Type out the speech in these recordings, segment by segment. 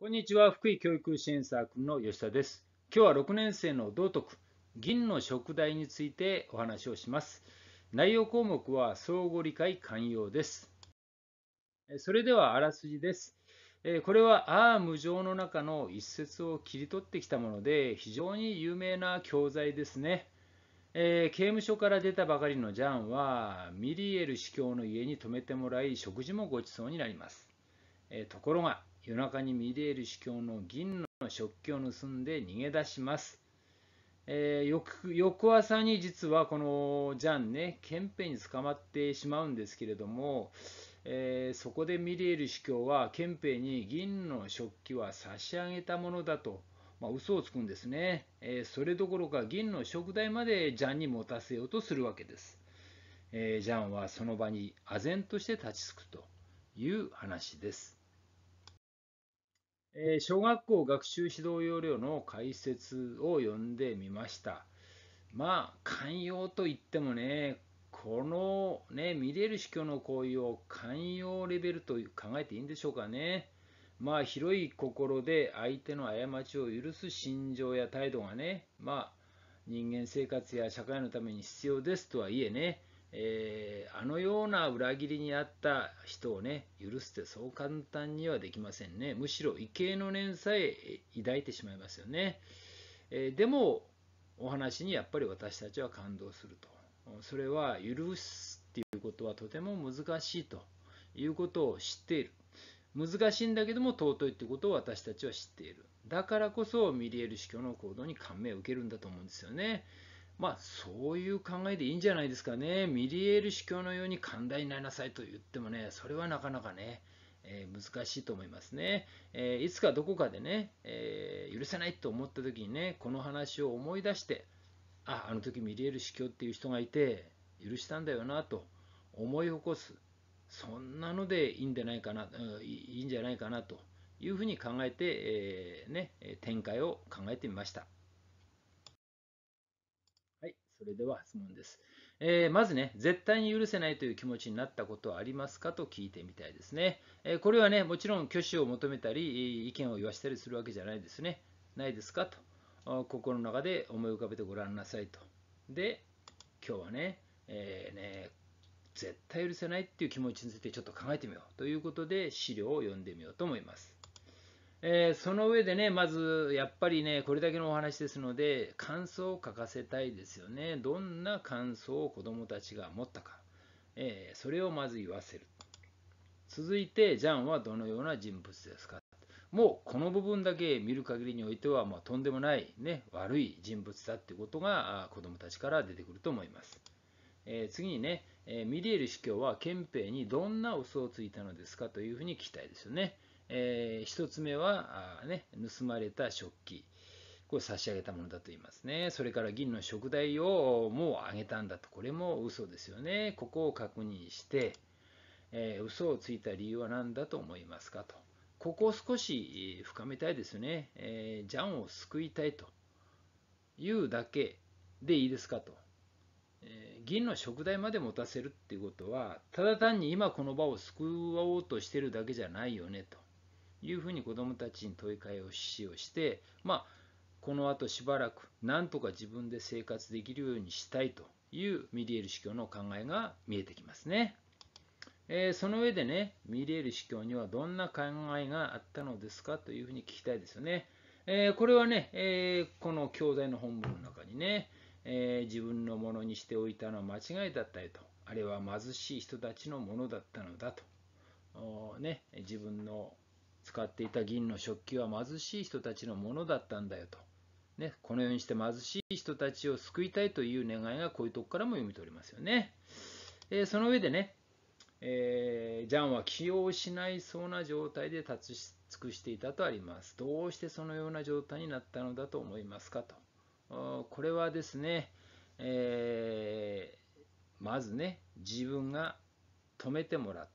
こんにちは、福井教育支援サークルの吉田です。今日は6年生の道徳、銀の食題についてお話をします。内容項目は相互理解寛容です。それではあらすじです。これは「ああ無常」の中の一節を切り取ってきたもので非常に有名な教材ですね。えー、刑務所から出たばかりのジャンはミリエル司教の家に泊めてもらい食事もごちそうになります、えー、ところが夜中にミレール司教の銀の食器を盗んで逃げ出します。えー、翌翌朝に実はこのジャンね、憲兵に捕まってしまうんですけれども、えー、そこでミレール司教は憲兵に銀の食器は差し上げたものだと、まあ、嘘をつくんですね、えー、それどころか銀の食材までジャンに持たせようとするわけです、えー、ジャンはその場に唖然として立ちすくという話ですえ小学校学習指導要領の解説を読んでみました。まあ、寛容といってもね、このね、見れる司教の行為を寛容レベルと考えていいんでしょうかね。まあ、広い心で相手の過ちを許す心情や態度がね、まあ、人間生活や社会のために必要ですとはいえね、えー、あのような裏切りにあった人をね、許すってそう簡単にはできませんね。むしろ畏敬の念さえ抱いてしまいますよね。えー、でも、お話にやっぱり私たちは感動すると。それは許すっていうことはとても難しいということを知っている。難しいんだけども尊いってことを私たちは知っている。だからこそミリエル司教の行動に感銘を受けるんだと思うんですよね。まあそういう考えでいいんじゃないですかね。ミリエール司教のように寛大になりなさいと言ってもね、それはなかなかね、えー、難しいと思いますね、えー、いつかどこかでね、えー、許せないと思った時にね、この話を思い出して、あ、あの時ミリエール司教っていう人がいて、許したんだよなと思い起こす。そんなのでいいんじゃないかな、うん、いいんじゃないかなというふうに考えて、えね、展開を考えてみました。それでは質問です。えー、まずね、絶対に許せないという気持ちになったことはありますかと聞いてみたいですね。えー、これはね、もちろん挙手を求めたり、意見を言わせたりするわけじゃないですね。ないですかと、心の中で思い浮かべてごらんなさいと。で、今日はね、えー、ね、絶対許せないっていう気持ちについてちょっと考えてみようということで資料を読んでみようと思います。えー、その上でね、まずやっぱりね、これだけのお話ですので、感想を書かせたいですよね。どんな感想を子どもたちが持ったか、えー、それをまず言わせる。続いて、ジャンはどのような人物ですかもうこの部分だけ見る限りにおいては、まあ、とんでもない、ね、悪い人物だってことが子どもたちから出てくると思います。えー、次にね、えミリエル司教は憲兵にどんな嘘をついたのですかというふうに聞きたいですよね。えー、1つ目はあ、ね、盗まれた食器。これ差し上げたものだと言いますね。それから銀の食材をもうあげたんだと。これも嘘ですよね。ここを確認して、えー、嘘をついた理由は何だと思いますかと。ここを少し深めたいですよね。えー、ジャンを救いたいというだけでいいですかと。え銀の食材まで持たせるっていうことは、ただ単に今この場を救おうとしてるだけじゃないよねと。いうふうに子どもたちに問いかえをしをして、まあ、このあとしばらくなんとか自分で生活できるようにしたいというミリエル司教の考えが見えてきますね。えー、その上でね、ミリエル司教にはどんな考えがあったのですかというふうに聞きたいですよね。えー、これはね、えー、この教材の本文の中にね、え自分のものにしておいたのは間違いだったよと、あれは貧しい人たちのものだったのだと、ね、自分の使っていた銀の食器は貧しい人たちのものだったんだよと。ね、このようにして貧しい人たちを救いたいという願いがこういうとこからも読み取れますよね。えー、その上でね、えー、ジャンは起用しないそうな状態で立ち尽くしていたとあります。どうしてそのような状態になったのだと思いますかと。これはですね、えー、まずね、自分が止めてもらっ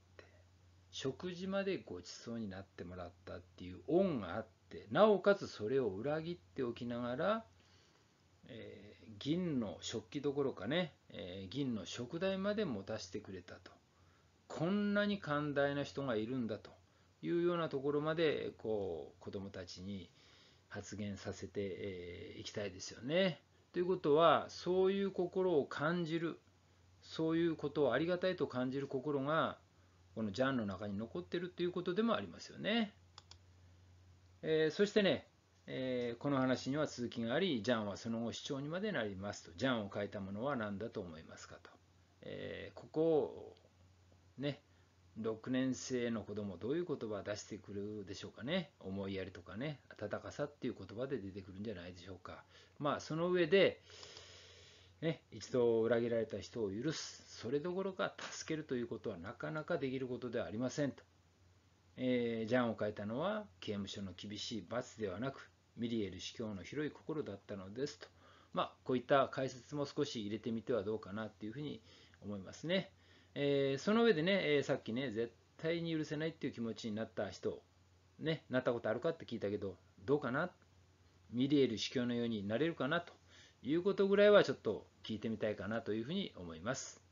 食事までごちそうになってもらったっていう恩があってなおかつそれを裏切っておきながら、えー、銀の食器どころかね、えー、銀の食代まで持たせてくれたとこんなに寛大な人がいるんだというようなところまでこう子どもたちに発言させてい、えー、きたいですよね。ということはそういう心を感じるそういうことをありがたいと感じる心がこのジャンの中に残ってるということでもありますよね。えー、そしてね、えー、この話には続きがあり、ジャンはその後主張にまでなりますと、ジャンを書いたものは何だと思いますかと。えー、ここをね、6年生の子供どういう言葉を出してくるでしょうかね思いやりとかね温かさっていう言葉で出てくるんじゃないでしょうかまあその上で、ね、一度裏切られた人を許す、それどころか助けるということはなかなかできることではありませんと。えー、ジャンを書いたのは刑務所の厳しい罰ではなく、ミリエル司教の広い心だったのですと。まあ、こういった解説も少し入れてみてはどうかなっていうふうに思いますね。えー、その上でね、えー、さっきね、絶対に許せないっていう気持ちになった人、ね、なったことあるかって聞いたけど、どうかなミリエル司教のようになれるかなと。いうことぐらいはちょっと聞いてみたいかなというふうに思います。